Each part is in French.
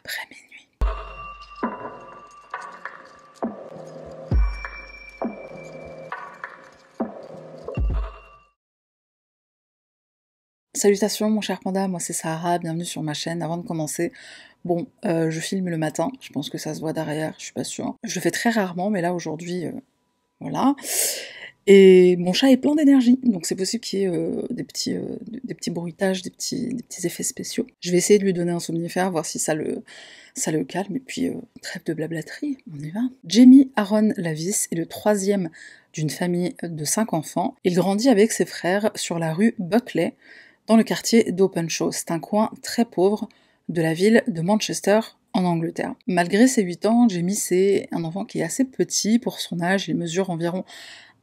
après minuit. Salutations mon cher panda, moi c'est Sarah, bienvenue sur ma chaîne. Avant de commencer, bon, euh, je filme le matin, je pense que ça se voit derrière, je suis pas sûre. Je le fais très rarement, mais là aujourd'hui, euh, voilà. Et mon chat est plein d'énergie, donc c'est possible qu'il y ait euh, des, petits, euh, des petits bruitages, des petits, des petits effets spéciaux. Je vais essayer de lui donner un somnifère, voir si ça le, ça le calme, et puis euh, trêve de blablaterie, on y va. Jamie Aaron Lavis est le troisième d'une famille de cinq enfants. Il grandit avec ses frères sur la rue Buckley, dans le quartier d'Openshaw. C'est un coin très pauvre de la ville de Manchester, en Angleterre. Malgré ses 8 ans, Jamie, c'est un enfant qui est assez petit pour son âge. Il mesure environ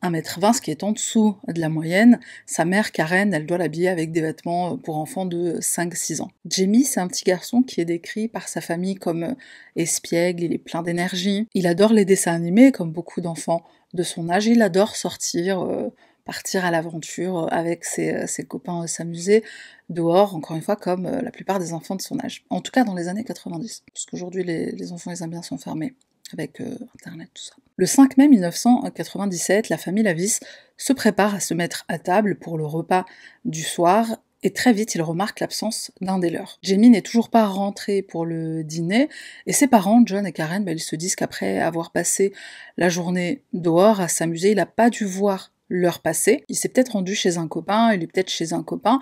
1m20, ce qui est en dessous de la moyenne. Sa mère, Karen, elle doit l'habiller avec des vêtements euh, pour enfants de 5-6 ans. Jamie, c'est un petit garçon qui est décrit par sa famille comme euh, espiègle, il est plein d'énergie. Il adore les dessins animés, comme beaucoup d'enfants de son âge. Il adore sortir, euh, partir à l'aventure avec ses, copains, s'amuser dehors, encore une fois, comme la plupart des enfants de son âge. En tout cas, dans les années 90, parce qu'aujourd'hui, les, les enfants, les aiment bien s'enfermer avec euh, Internet, tout ça. Le 5 mai 1997, la famille Lavis se prépare à se mettre à table pour le repas du soir et très vite il remarque l'absence d'un des leurs. Jamie n'est toujours pas rentré pour le dîner et ses parents, John et Karen, ben, ils se disent qu'après avoir passé la journée dehors à s'amuser, il n'a pas dû voir l'heure passer. Il s'est peut-être rendu chez un copain, il est peut-être chez un copain,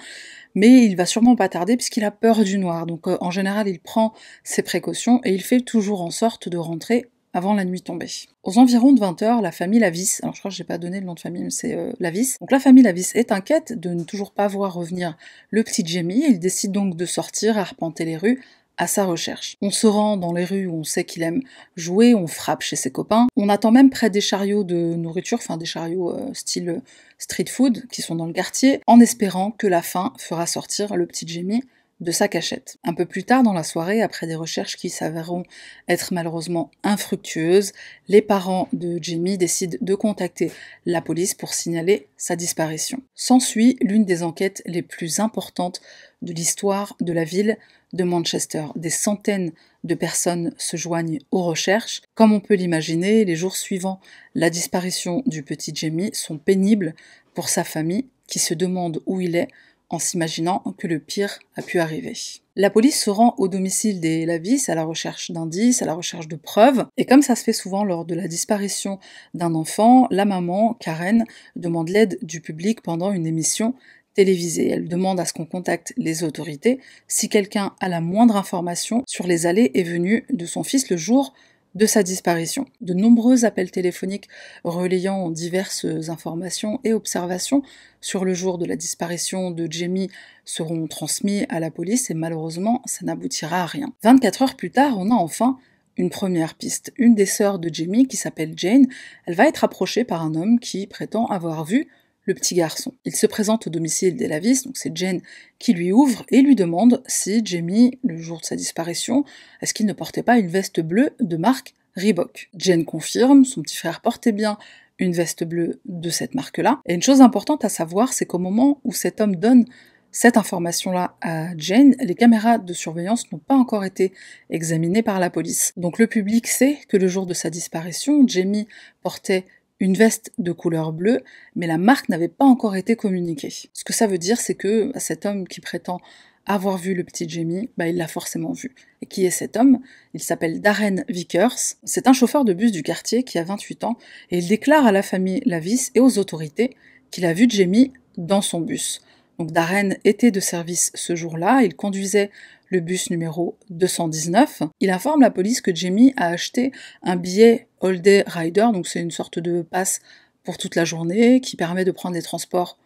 mais il va sûrement pas tarder puisqu'il a peur du noir. Donc euh, en général, il prend ses précautions et il fait toujours en sorte de rentrer avant la nuit tombée. Aux environs de 20h, la famille Lavis, alors je crois que j'ai pas donné le nom de famille, c'est euh, Lavis. Donc la famille Lavis est inquiète de ne toujours pas voir revenir le petit Jamie. Il décide donc de sortir, arpenter les rues à sa recherche. On se rend dans les rues où on sait qu'il aime jouer, on frappe chez ses copains, on attend même près des chariots de nourriture, enfin des chariots euh, style street food qui sont dans le quartier, en espérant que la faim fera sortir le petit Jamie de sa cachette. Un peu plus tard dans la soirée, après des recherches qui s'avéreront être malheureusement infructueuses, les parents de Jimmy décident de contacter la police pour signaler sa disparition. S'ensuit l'une des enquêtes les plus importantes de l'histoire de la ville de Manchester. Des centaines de personnes se joignent aux recherches. Comme on peut l'imaginer, les jours suivants la disparition du petit Jamie sont pénibles pour sa famille qui se demande où il est en s'imaginant que le pire a pu arriver. La police se rend au domicile des Lavis à la recherche d'indices, à la recherche de preuves, et comme ça se fait souvent lors de la disparition d'un enfant, la maman, Karen, demande l'aide du public pendant une émission télévisée. Elle demande à ce qu'on contacte les autorités si quelqu'un a la moindre information sur les allées et venues de son fils le jour de sa disparition. De nombreux appels téléphoniques relayant diverses informations et observations sur le jour de la disparition de Jamie seront transmis à la police et malheureusement ça n'aboutira à rien. 24 heures plus tard, on a enfin une première piste. Une des sœurs de Jamie, qui s'appelle Jane, elle va être approchée par un homme qui prétend avoir vu le petit garçon. Il se présente au domicile des d'Elavis, donc c'est Jane qui lui ouvre et lui demande si Jamie, le jour de sa disparition, est-ce qu'il ne portait pas une veste bleue de marque Reebok. Jane confirme, son petit frère portait bien une veste bleue de cette marque-là. Et une chose importante à savoir, c'est qu'au moment où cet homme donne cette information-là à Jane, les caméras de surveillance n'ont pas encore été examinées par la police. Donc le public sait que le jour de sa disparition, Jamie portait une veste de couleur bleue, mais la marque n'avait pas encore été communiquée. Ce que ça veut dire, c'est que bah, cet homme qui prétend avoir vu le petit Jamie, bah, il l'a forcément vu. Et qui est cet homme Il s'appelle Darren Vickers. C'est un chauffeur de bus du quartier qui a 28 ans et il déclare à la famille Lavis et aux autorités qu'il a vu Jamie dans son bus. Donc Darren était de service ce jour-là, il conduisait le bus numéro 219. Il informe la police que Jamie a acheté un billet All Day Rider, donc c'est une sorte de passe pour toute la journée qui permet de prendre les transports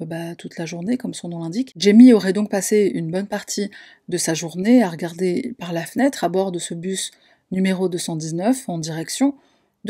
euh, bah, toute la journée, comme son nom l'indique. Jamie aurait donc passé une bonne partie de sa journée à regarder par la fenêtre à bord de ce bus numéro 219 en direction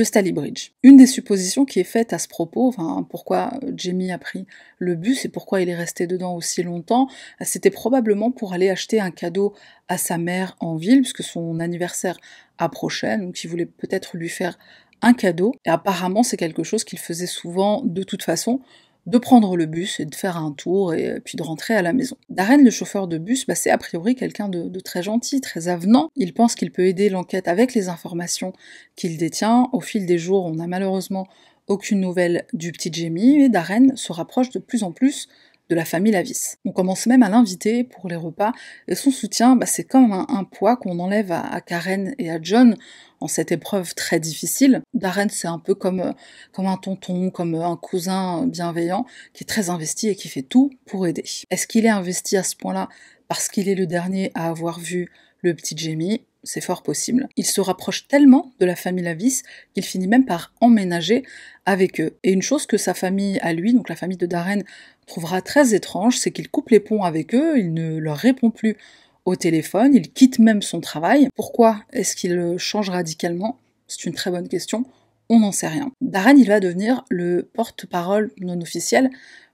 Stalybridge. Une des suppositions qui est faite à ce propos, enfin, pourquoi Jamie a pris le bus et pourquoi il est resté dedans aussi longtemps, c'était probablement pour aller acheter un cadeau à sa mère en ville, puisque son anniversaire approchait, donc il voulait peut-être lui faire un cadeau. Et apparemment, c'est quelque chose qu'il faisait souvent de toute façon, de prendre le bus et de faire un tour et euh, puis de rentrer à la maison. Darren, le chauffeur de bus, bah, c'est a priori quelqu'un de, de, très gentil, très avenant. Il pense qu'il peut aider l'enquête avec les informations qu'il détient. Au fil des jours, on n'a malheureusement aucune nouvelle du petit Jamie, et Darren se rapproche de plus en plus de la famille Lavis. On commence même à l'inviter pour les repas, et son soutien, bah, c'est comme un, poids qu'on enlève à, Karen et à John en cette épreuve très difficile. Darren, c'est un peu comme, euh, comme un tonton, comme euh, un cousin bienveillant, qui est très investi et qui fait tout pour aider. Est-ce qu'il est investi à ce point-là parce qu'il est le dernier à avoir vu le petit Jamie c'est fort possible. Il se rapproche tellement de la famille Lavis qu'il finit même par emménager avec eux. Et une chose que sa famille à lui, donc la famille de Darren, trouvera très étrange, c'est qu'il coupe les ponts avec eux, il ne leur répond plus au téléphone, il quitte même son travail. Pourquoi est-ce qu'il euh, change radicalement C'est une très bonne question, on n'en sait rien. Darren, il va devenir le porte-parole non officiel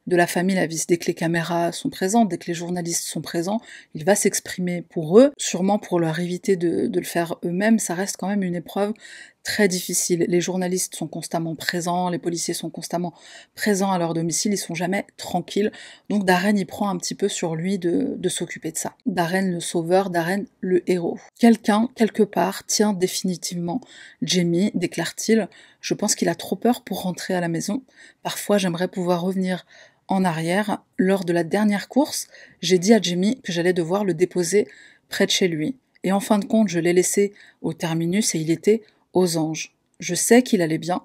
de la famille Lavis. Dès que les caméras sont présentes, dès que les journalistes sont présents, il va s'exprimer pour eux, sûrement pour leur éviter de le faire eux-mêmes. Ça reste quand même une épreuve très difficile. Les journalistes sont constamment présents, les policiers sont constamment présents à leur domicile, ils sont jamais tranquilles. Donc Darren y prend un petit peu sur lui de, s'occuper de ça. Darren le sauveur, Darren le héros. Quelqu'un, quelque part, tient définitivement Jamie, déclare-t-il. Je pense qu'il a trop peur pour rentrer à la maison. Parfois, j'aimerais pouvoir revenir en arrière. Lors de la dernière course, j'ai dit à Jamie que j'allais devoir le déposer près de chez lui. Et en fin de compte, je l'ai laissé au terminus et il était aux anges. Je sais qu'il allait bien.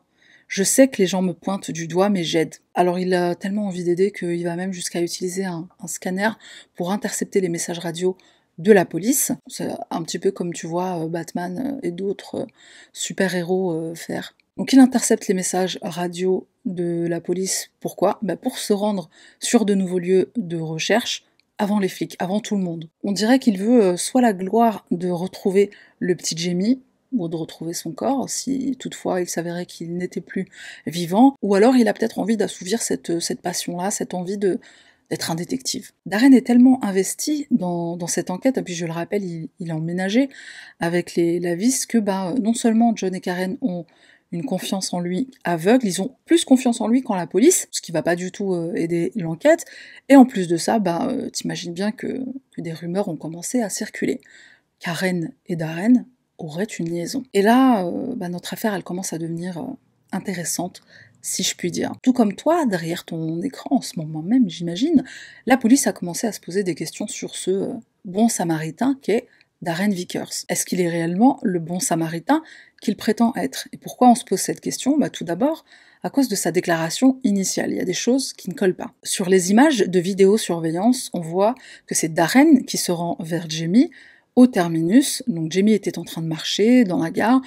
Je sais que les gens me pointent du doigt, mais j'aide. Alors il a tellement envie d'aider qu'il va même jusqu'à utiliser un, scanner pour intercepter les messages radio de la police. C'est un petit peu comme tu vois euh, Batman euh, et d'autres euh, super-héros faire. Donc il intercepte les messages radio de la police. Pourquoi bah, Pour se rendre sur de nouveaux lieux de recherche avant les flics, avant tout le monde. On dirait qu'il veut soit la gloire de retrouver le petit Jamie, ou de retrouver son corps si toutefois il s'avérait qu'il n'était plus vivant, ou alors il a peut-être envie d'assouvir cette, passion-là, cette envie de d'être un détective. Darren est tellement investi dans, cette enquête, et puis je le rappelle, il, a emménagé avec les, la vis, que bah, non seulement John et Karen ont une confiance en lui aveugle, ils ont plus confiance en lui qu'en la police, ce qui va pas du tout euh, aider l'enquête, et en plus de ça, bah, euh, t'imagines bien que, des rumeurs ont commencé à circuler. Karen et Darren aurait une liaison. Et là, euh, bah, notre affaire, elle commence à devenir euh, intéressante, si je puis dire. Tout comme toi, derrière ton écran en ce moment même, j'imagine, la police a commencé à se poser des questions sur ce euh, bon samaritain qu'est Darren Vickers. Est-ce qu'il est réellement le bon samaritain qu'il prétend être Et pourquoi on se pose cette question bah, Tout d'abord, à cause de sa déclaration initiale. Il y a des choses qui ne collent pas. Sur les images de vidéosurveillance, on voit que c'est Darren qui se rend vers Jamie au terminus, donc Jamie était en train de marcher dans la gare,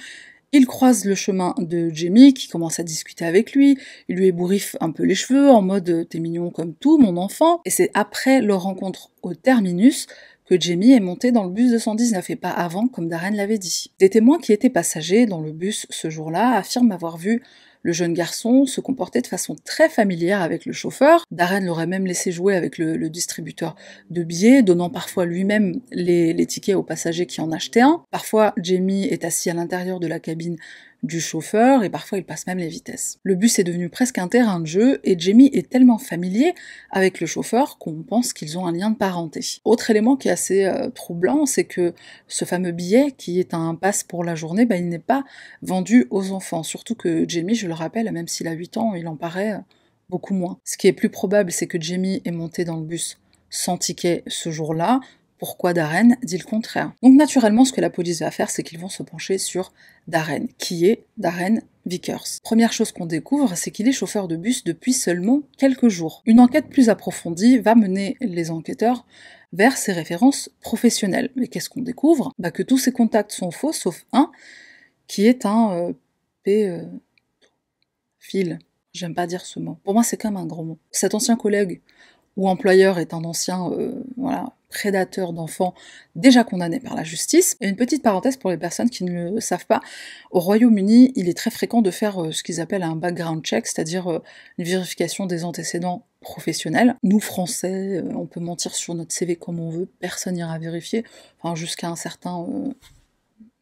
il croise le chemin de Jamie qui commence à discuter avec lui, il lui ébouriffe un peu les cheveux en mode euh, t'es mignon comme tout mon enfant, et c'est après leur rencontre au terminus que Jamie est monté dans le bus 219 et pas avant comme Darren l'avait dit. Des témoins qui étaient passagers dans le bus ce jour-là affirment avoir vu le jeune garçon se comportait de façon très familière avec le chauffeur. Darren l'aurait même laissé jouer avec le, distributeur de billets, donnant parfois lui-même les, les tickets aux passagers qui en achetaient un. Parfois, Jamie est assis à l'intérieur de la cabine du chauffeur et parfois il passe même les vitesses. Le bus est devenu presque un terrain de jeu et Jamie est tellement familier avec le chauffeur qu'on pense qu'ils ont un lien de parenté. Autre élément qui est assez euh, troublant, c'est que ce fameux billet qui est un passe pour la journée, bah, il n'est pas vendu aux enfants. Surtout que Jamie, je le rappelle, même s'il a 8 ans, il en paraît euh, beaucoup moins. Ce qui est plus probable, c'est que Jamie est monté dans le bus sans ticket ce jour-là, pourquoi Darren dit le contraire Donc naturellement, ce que la police va faire, c'est qu'ils vont se pencher sur Darren, qui est Darren Vickers. Première chose qu'on découvre, c'est qu'il est chauffeur de bus depuis seulement quelques jours. Une enquête plus approfondie va mener les enquêteurs vers ses références professionnelles. Mais qu'est-ce qu'on découvre bah Que tous ses contacts sont faux, sauf un, qui est un euh, p fil. J'aime pas dire ce mot. Pour moi, c'est quand même un gros mot. Cet ancien collègue ou employeur est un ancien euh, voilà, prédateurs d'enfants déjà condamnés par la justice. Et une petite parenthèse pour les personnes qui ne le savent pas, au Royaume-Uni, il est très fréquent de faire euh, ce qu'ils appellent un background check, c'est-à-dire euh, une vérification des antécédents professionnels. Nous, Français, euh, on peut mentir sur notre CV comme on veut, personne n'ira vérifier, enfin jusqu'à un certain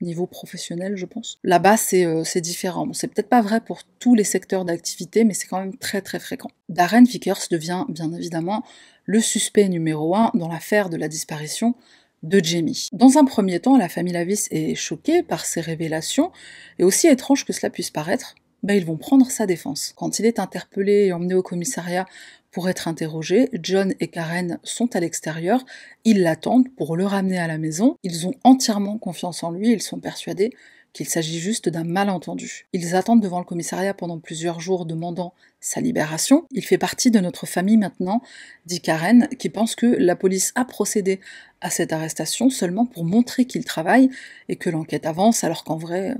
niveau professionnel, je pense. Là-bas, c'est différent. c'est peut-être pas vrai pour tous les secteurs d'activité, mais c'est quand même très très fréquent. Darren Vickers devient bien évidemment le suspect numéro un dans l'affaire de la disparition de Jamie. Dans un premier temps, la famille Lavis est choquée par ces révélations, et aussi étrange que cela puisse paraître, ben ils vont prendre sa défense. Quand il est interpellé et emmené au commissariat pour être interrogé, John et Karen sont à l'extérieur, ils l'attendent pour le ramener à la maison, ils ont entièrement confiance en lui, ils sont persuadés qu'il s'agit juste d'un malentendu. Ils attendent devant le commissariat pendant plusieurs jours demandant sa libération. Il fait partie de notre famille maintenant, dit Karen, qui pense que la police a procédé à cette arrestation seulement pour montrer qu'il travaille et que l'enquête avance alors qu'en vrai,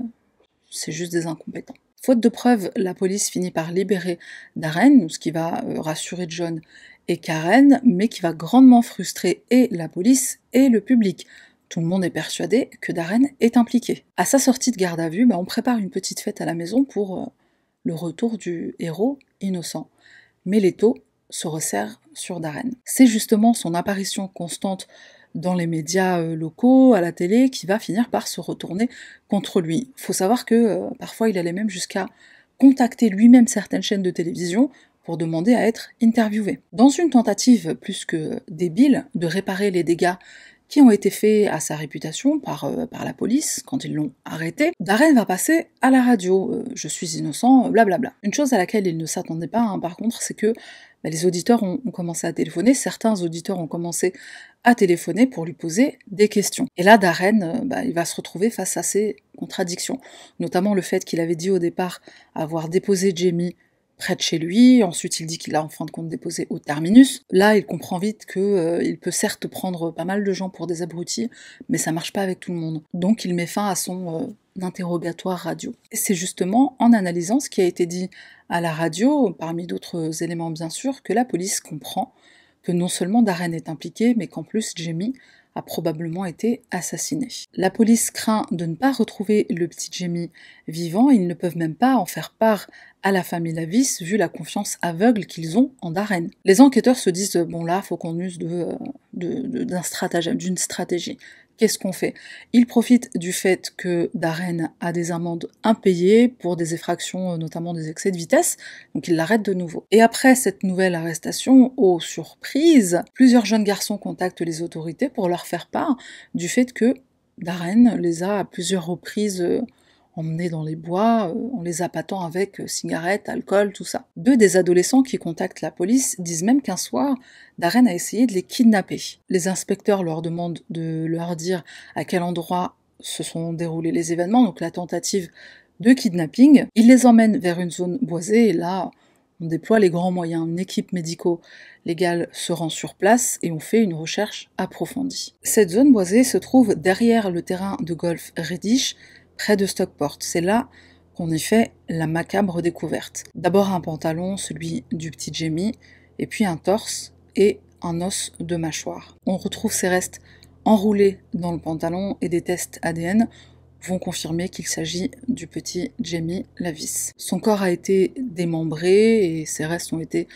c'est juste des incompétents. Faute de preuves, la police finit par libérer Darren, ce qui va euh, rassurer John et Karen, mais qui va grandement frustrer et la police et le public. Tout le monde est persuadé que Darren est impliqué. À sa sortie de garde à vue, bah, on prépare une petite fête à la maison pour euh, le retour du héros innocent. Mais taux se resserre sur Darren. C'est justement son apparition constante dans les médias euh, locaux, à la télé, qui va finir par se retourner contre lui. Faut savoir que euh, parfois il allait même jusqu'à contacter lui-même certaines chaînes de télévision pour demander à être interviewé. Dans une tentative plus que débile de réparer les dégâts qui ont été faits à sa réputation par, euh, par la police quand ils l'ont arrêté, Darren va passer à la radio. Euh, je suis innocent, blablabla. Euh, Une chose à laquelle il ne s'attendait pas, hein, par contre, c'est que bah, les auditeurs ont, commencé à téléphoner, certains auditeurs ont commencé à téléphoner pour lui poser des questions. Et là, Darren, bah, il va se retrouver face à ces contradictions, notamment le fait qu'il avait dit au départ avoir déposé Jamie près de chez lui. Ensuite, il dit qu'il a en fin de compte déposé au terminus. Là, il comprend vite que euh, il peut certes prendre pas mal de gens pour des abrutis, mais ça marche pas avec tout le monde. Donc, il met fin à son euh, interrogatoire radio. C'est justement en analysant ce qui a été dit à la radio, parmi d'autres éléments bien sûr, que la police comprend que non seulement Darren est impliqué, mais qu'en plus Jamie a probablement été assassiné. La police craint de ne pas retrouver le petit Jamie vivant, ils ne peuvent même pas en faire part à la famille Lavis vu la confiance aveugle qu'ils ont en Darren. Les enquêteurs se disent bon là faut qu'on use euh, d'un stratagème, d'une stratégie qu'est-ce qu'on fait Il profite du fait que Darren a des amendes impayées pour des effractions, euh, notamment des excès de vitesse, donc il l'arrête de nouveau. Et après cette nouvelle arrestation, aux surprises, plusieurs jeunes garçons contactent les autorités pour leur faire part du fait que Darren les a à plusieurs reprises euh, emmenés dans les bois euh, en les appâtant avec euh, cigarettes, alcool, tout ça. Deux des adolescents qui contactent la police disent même qu'un soir, Darren a essayé de les kidnapper. Les inspecteurs leur demandent de leur dire à quel endroit se sont déroulés les événements, donc la tentative de kidnapping. Ils les emmènent vers une zone boisée et là, on déploie les grands moyens, une équipe médico-légale se rend sur place et on fait une recherche approfondie. Cette zone boisée se trouve derrière le terrain de golf Reddish près de Stockport. C'est là qu'on y fait la macabre découverte. D'abord un pantalon, celui du petit Jamie, et puis un torse et un os de mâchoire. On retrouve ces restes enroulés dans le pantalon et des tests ADN vont confirmer qu'il s'agit du petit Jamie Lavis. Son corps a été démembré et ses restes ont été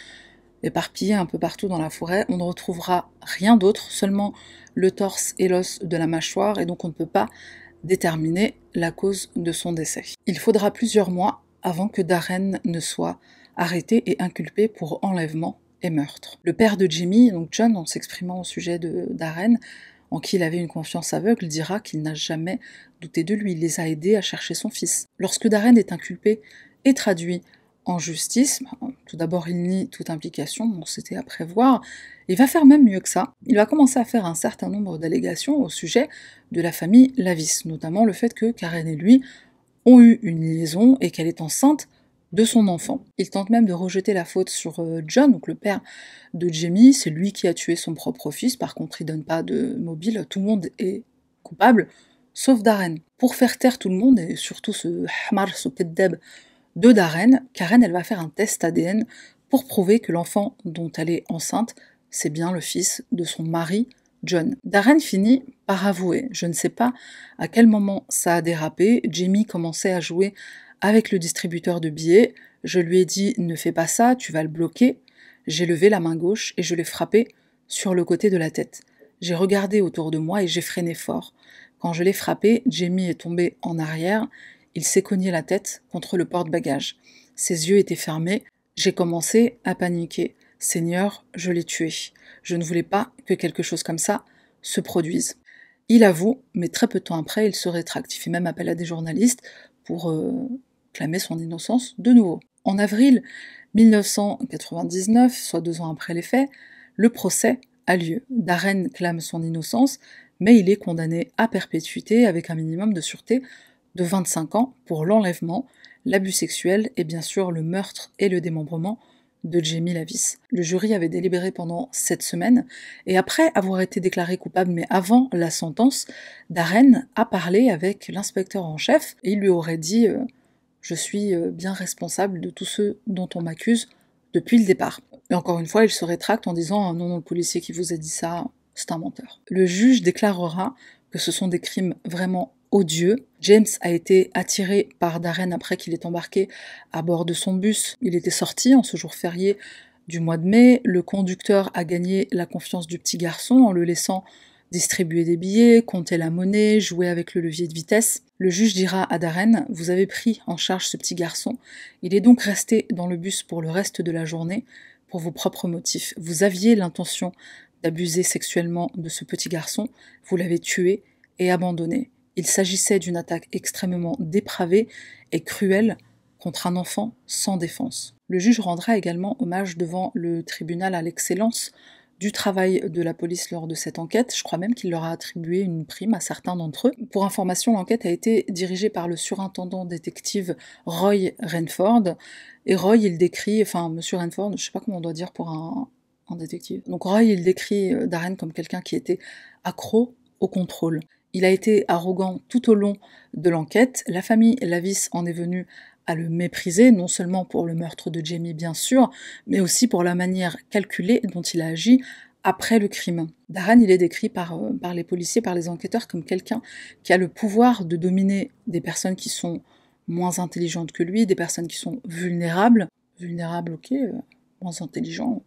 éparpillés un peu partout dans la forêt. On ne retrouvera rien d'autre, seulement le torse et l'os de la mâchoire, et donc on ne peut pas déterminer la cause de son décès. Il faudra plusieurs mois avant que Darren ne soit arrêté et inculpé pour enlèvement et meurtre. Le père de Jimmy, donc John, en s'exprimant au sujet de Darren, en qui il avait une confiance aveugle, dira qu'il n'a jamais douté de lui. Il les a aidés à chercher son fils. Lorsque Darren est inculpé et traduit en justice. Tout d'abord, il nie toute implication, c'était à prévoir. Il va faire même mieux que ça. Il va commencer à faire un certain nombre d'allégations au sujet de la famille Lavis, notamment le fait que Karen et lui ont eu une liaison et qu'elle est enceinte de son enfant. Il tente même de rejeter la faute sur euh, John, donc le père de Jamie. C'est lui qui a tué son propre fils, par contre, il donne pas de mobile. Tout le monde est coupable, sauf Darren. Pour faire taire tout le monde, et surtout ce Hamar, ce d'eb de Darren, Karen, elle va faire un test ADN pour prouver que l'enfant dont elle est enceinte, c'est bien le fils de son mari, John. Darren finit par avouer. Je ne sais pas à quel moment ça a dérapé. Jamie commençait à jouer avec le distributeur de billets. Je lui ai dit ne fais pas ça, tu vas le bloquer. J'ai levé la main gauche et je l'ai frappé sur le côté de la tête. J'ai regardé autour de moi et j'ai freiné fort. Quand je l'ai frappé, Jamie est tombé en arrière il s'est cogné la tête contre le porte-bagages. Ses yeux étaient fermés. J'ai commencé à paniquer. Seigneur, je l'ai tué. Je ne voulais pas que quelque chose comme ça se produise. Il avoue, mais très peu de temps après, il se rétracte. Il fait même appel à des journalistes pour euh, clamer son innocence de nouveau. En avril 1999, soit deux ans après les faits, le procès a lieu. Darren clame son innocence, mais il est condamné à perpétuité avec un minimum de sûreté de 25 ans pour l'enlèvement, l'abus sexuel et bien sûr le meurtre et le démembrement de Jamie Lavis. Le jury avait délibéré pendant sept semaines et après avoir été déclaré coupable mais avant la sentence, Darren a parlé avec l'inspecteur en chef et il lui aurait dit euh, Je suis euh, bien responsable de tous ceux dont on m'accuse depuis le départ. Et encore une fois, il se rétracte en disant Non, non, le policier qui vous a dit ça, c'est un menteur. Le juge déclarera que ce sont des crimes vraiment odieux. James a été attiré par Darren après qu'il est embarqué à bord de son bus. Il était sorti en ce jour férié du mois de mai. Le conducteur a gagné la confiance du petit garçon en le laissant distribuer des billets, compter la monnaie, jouer avec le levier de vitesse. Le juge dira à Darren, vous avez pris en charge ce petit garçon, il est donc resté dans le bus pour le reste de la journée pour vos propres motifs. Vous aviez l'intention d'abuser sexuellement de ce petit garçon, vous l'avez tué et abandonné. Il s'agissait d'une attaque extrêmement dépravée et cruelle contre un enfant sans défense. Le juge rendra également hommage devant le tribunal à l'excellence du travail de la police lors de cette enquête. Je crois même qu'il leur a attribué une prime à certains d'entre eux. Pour information, l'enquête a été dirigée par le surintendant détective Roy Renford. Et Roy, il décrit, enfin, monsieur Renford, je sais pas comment on doit dire pour un, un détective. Donc Roy, il décrit euh, Darren comme quelqu'un qui était accro au contrôle. Il a été arrogant tout au long de l'enquête. La famille Lavis en est venue à le mépriser, non seulement pour le meurtre de Jamie bien sûr, mais aussi pour la manière calculée dont il a agi après le crime. Daran, il est décrit par, euh, par les policiers, par les enquêteurs, comme quelqu'un qui a le pouvoir de dominer des personnes qui sont moins intelligentes que lui, des personnes qui sont vulnérables. Vulnérables, ok, euh, moins intelligents,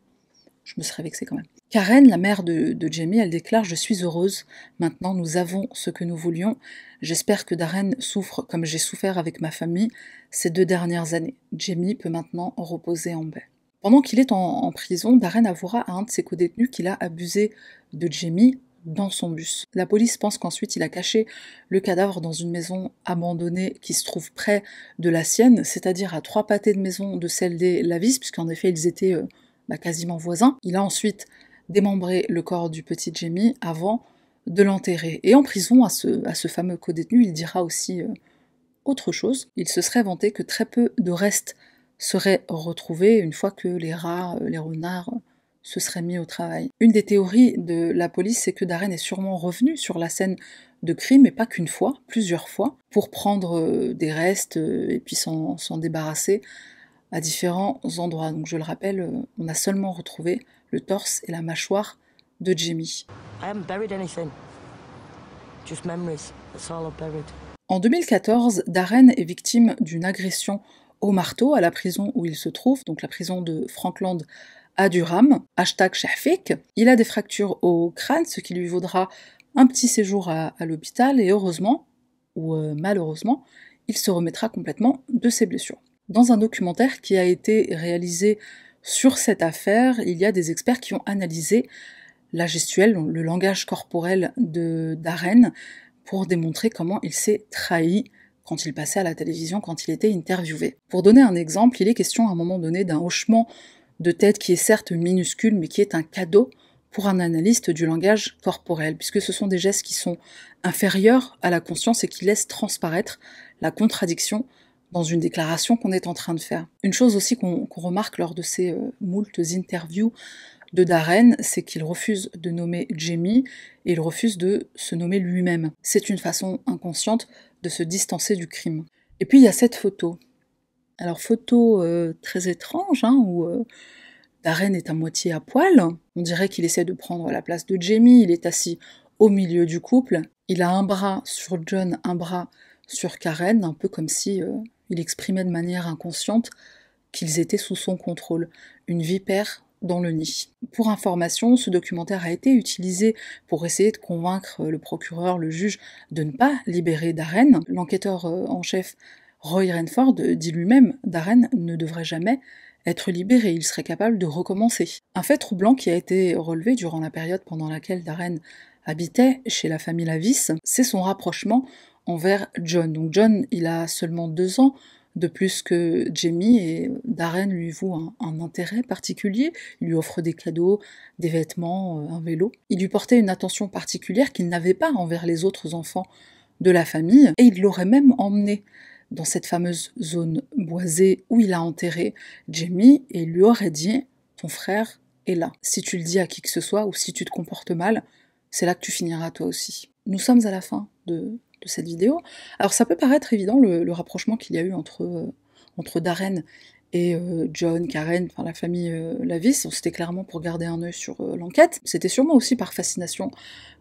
je me serais vexée quand même. Karen, la mère de, Jamie, elle déclare Je suis heureuse, maintenant nous avons ce que nous voulions. J'espère que Darren souffre comme j'ai souffert avec ma famille ces deux dernières années. Jamie peut maintenant reposer en paix. Pendant qu'il est en, prison, Darren avouera à un de ses codétenus qu'il a abusé de Jamie dans son bus. La police pense qu'ensuite il a caché le cadavre dans une maison abandonnée qui se trouve près de la sienne, c'est-à-dire à trois pâtés de maison de celle des Lavis, puisqu'en effet ils étaient euh, bah, quasiment voisin. Il a ensuite démembré le corps du petit Jamie avant de l'enterrer. Et en prison, à ce, fameux codétenu, il dira aussi euh, autre chose. Il se serait vanté que très peu de restes seraient retrouvés une fois que les rats, euh, les renards euh, se seraient mis au travail. Une des théories de la police, c'est que Darren est sûrement revenu sur la scène de crime, et pas qu'une fois, plusieurs fois, pour prendre des restes et puis s'en débarrasser à différents endroits. Donc je le rappelle, euh, on a seulement retrouvé le torse et la mâchoire de Jamie. En 2014, Darren est victime d'une agression au marteau à la prison où il se trouve, donc la prison de Frankland à Durham, hashtag Shafik. Il a des fractures au crâne, ce qui lui vaudra un petit séjour à, l'hôpital et heureusement, ou euh, malheureusement, il se remettra complètement de ses blessures. Dans un documentaire qui a été réalisé sur cette affaire, il y a des experts qui ont analysé la gestuelle, le langage corporel de d'Aren, pour démontrer comment il s'est trahi quand il passait à la télévision, quand il était interviewé. Pour donner un exemple, il est question à un moment donné d'un hochement de tête qui est certes minuscule, mais qui est un cadeau pour un analyste du langage corporel, puisque ce sont des gestes qui sont inférieurs à la conscience et qui laissent transparaître la contradiction dans une déclaration qu'on est en train de faire. Une chose aussi qu'on remarque lors de ces euh, moultes interviews de Darren, c'est qu'il refuse de nommer Jamie et il refuse de se nommer lui-même. C'est une façon inconsciente de se distancer du crime. Et puis il y a cette photo. Alors photo euh, très étrange, hein, où euh, Darren est à moitié à poil. On dirait qu'il essaie de prendre la place de Jamie. Il est assis au milieu du couple. Il a un bras sur John, un bras sur Karen, un peu comme si il exprimait de manière inconsciente qu'ils étaient sous son contrôle, une vipère dans le nid. Pour information, ce documentaire a été utilisé pour essayer de convaincre le procureur, le juge, de ne pas libérer Darren. L'enquêteur euh, en chef Roy Renford dit lui-même Darren ne devrait jamais être libéré, il serait capable de recommencer. Un fait troublant qui a été relevé durant la période pendant laquelle Darren habitait chez la famille Lavis, c'est son rapprochement envers John. Donc John, il a seulement deux ans de plus que Jamie et Darren lui voue un, intérêt particulier. Il lui offre des cadeaux, des vêtements, euh, un vélo. Il lui portait une attention particulière qu'il n'avait pas envers les autres enfants de la famille et il l'aurait même emmené dans cette fameuse zone boisée où il a enterré Jamie et lui aurait dit ton frère est là. Si tu le dis à qui que ce soit ou si tu te comportes mal, c'est là que tu finiras toi aussi. Nous sommes à la fin de cette vidéo. Alors ça peut paraître évident le, rapprochement qu'il y a eu entre, euh, entre Darren et euh, John, Karen, enfin la famille euh, Lavis, c'était clairement pour garder un œil sur l'enquête. C'était sûrement aussi par fascination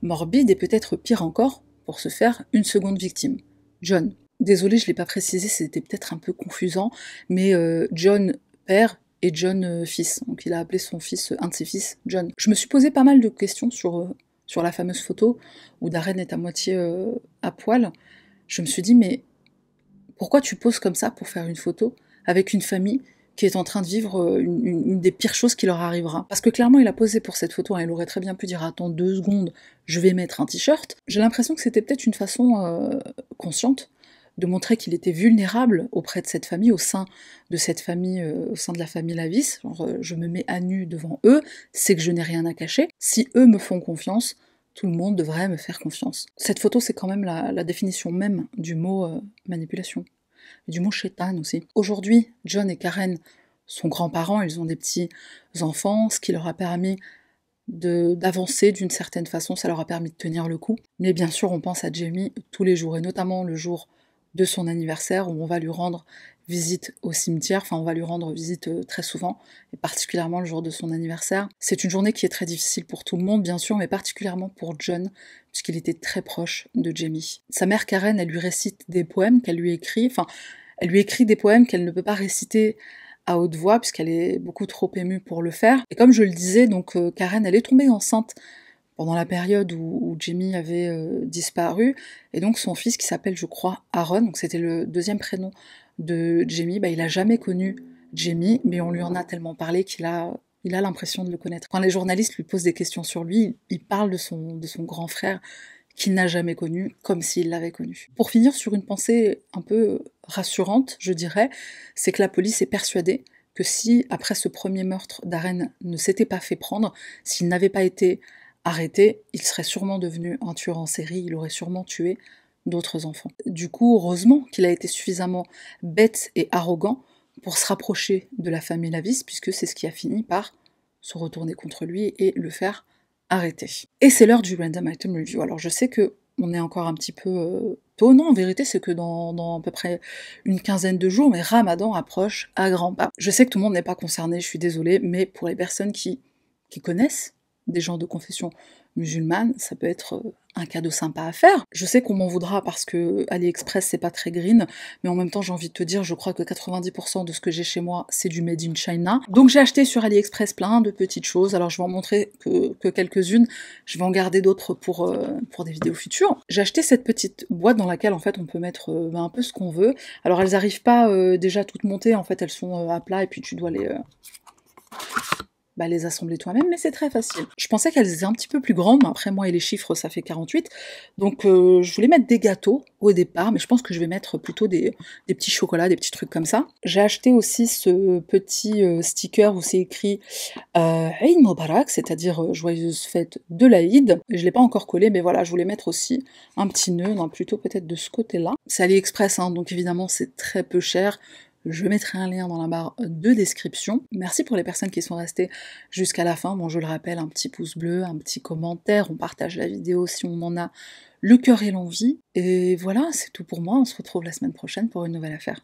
morbide et peut-être pire encore pour se faire une seconde victime, John. Désolée, je ne l'ai pas précisé, c'était peut-être un peu confusant, mais John père et John fils. Donc il a appelé son fils, un de ses fils, John. Je me suis posé pas mal de questions sur sur la fameuse photo où Darren est à moitié euh, à poil, je me suis dit, mais pourquoi tu poses comme ça pour faire une photo avec une famille qui est en train de vivre euh, une, des pires choses qui leur arrivera Parce que clairement, il a posé pour cette photo, il hein. aurait très bien pu dire, attends deux secondes, je vais mettre un t-shirt. J'ai l'impression que c'était peut-être une façon euh, consciente de montrer qu'il était vulnérable auprès de cette famille, au sein de cette famille, euh, au sein de la famille Lavis, genre euh, je me mets à nu devant eux, c'est que je n'ai rien à cacher. Si eux me font confiance, tout le monde devrait me faire confiance. Cette photo, c'est quand même la, définition même du mot euh, manipulation, du mot chétan aussi. Aujourd'hui, John et Karen sont grands-parents, ils ont des petits enfants, ce qui leur a permis d'avancer d'une certaine façon, ça leur a permis de tenir le coup. Mais bien sûr, on pense à Jamie tous les jours, et notamment le jour de son anniversaire où on va lui rendre visite au cimetière, enfin on va lui rendre visite euh, très souvent, et particulièrement le jour de son anniversaire. C'est une journée qui est très difficile pour tout le monde, bien sûr, mais particulièrement pour John, puisqu'il était très proche de Jamie. Sa mère Karen, elle lui récite des poèmes qu'elle lui écrit, enfin elle lui écrit des poèmes qu'elle ne peut pas réciter à haute voix, puisqu'elle est beaucoup trop émue pour le faire. Et comme je le disais, donc euh, Karen, elle est tombée enceinte pendant la période où, Jamie Jimmy avait euh, disparu. Et donc son fils, qui s'appelle, je crois, Aaron, donc c'était le deuxième prénom de Jimmy, bah, il n'a jamais connu Jimmy, mais on lui en a tellement parlé qu'il a il a l'impression de le connaître. Quand les journalistes lui posent des questions sur lui, il parle de son, de son grand frère qu'il n'a jamais connu, comme s'il l'avait connu. Pour finir sur une pensée un peu rassurante, je dirais, c'est que la police est persuadée que si, après ce premier meurtre, Darren ne s'était pas fait prendre, s'il n'avait pas été arrêté, il serait sûrement devenu un tueur en série, il aurait sûrement tué d'autres enfants. Du coup, heureusement qu'il a été suffisamment bête et arrogant pour se rapprocher de la famille Lavis, puisque c'est ce qui a fini par se retourner contre lui et le faire arrêter. Et c'est l'heure du random item review. Alors je sais que on est encore un petit peu euh, tôt. Non, en vérité, c'est que dans, à peu près une quinzaine de jours, mais Ramadan approche à grands pas. Je sais que tout le monde n'est pas concerné, je suis désolée, mais pour les personnes qui connaissent des gens de confession musulmane, ça peut être euh, un cadeau sympa à faire. Je sais qu'on m'en voudra parce que AliExpress c'est pas très green, mais en même temps j'ai envie de te dire, je crois que 90% de ce que j'ai chez moi c'est du made in China. Donc j'ai acheté sur AliExpress plein de petites choses, alors je vais en montrer que, quelques-unes, je vais en garder d'autres pour, euh, pour des vidéos futures. J'ai acheté cette petite boîte dans laquelle en fait on peut mettre euh, ben, un peu ce qu'on veut. Alors elles arrivent pas déjà toutes montées, en fait elles sont à plat et puis tu dois les bah, les assembler toi-même, mais c'est très facile. Je pensais qu'elles étaient un petit peu plus grandes, mais après moi et les chiffres, ça fait 48. Donc euh, je voulais mettre des gâteaux au départ, mais je pense que je vais mettre plutôt des, petits chocolats, des petits trucs comme ça. J'ai acheté aussi ce petit euh, sticker où c'est écrit euh, Eid Mubarak, c'est-à-dire euh, joyeuse fête de l'Aïd. Je ne l'ai pas encore collé, mais voilà, je voulais mettre aussi un petit nœud, hein, plutôt peut-être de ce côté-là. C'est AliExpress, hein, donc évidemment c'est très peu cher. Je mettrai un lien dans la barre de description. Merci pour les personnes qui sont restées jusqu'à la fin. Bon, je le rappelle, un petit pouce bleu, un petit commentaire, on partage la vidéo si on en a le cœur et l'envie. Et voilà, c'est tout pour moi. On se retrouve la semaine prochaine pour une nouvelle affaire.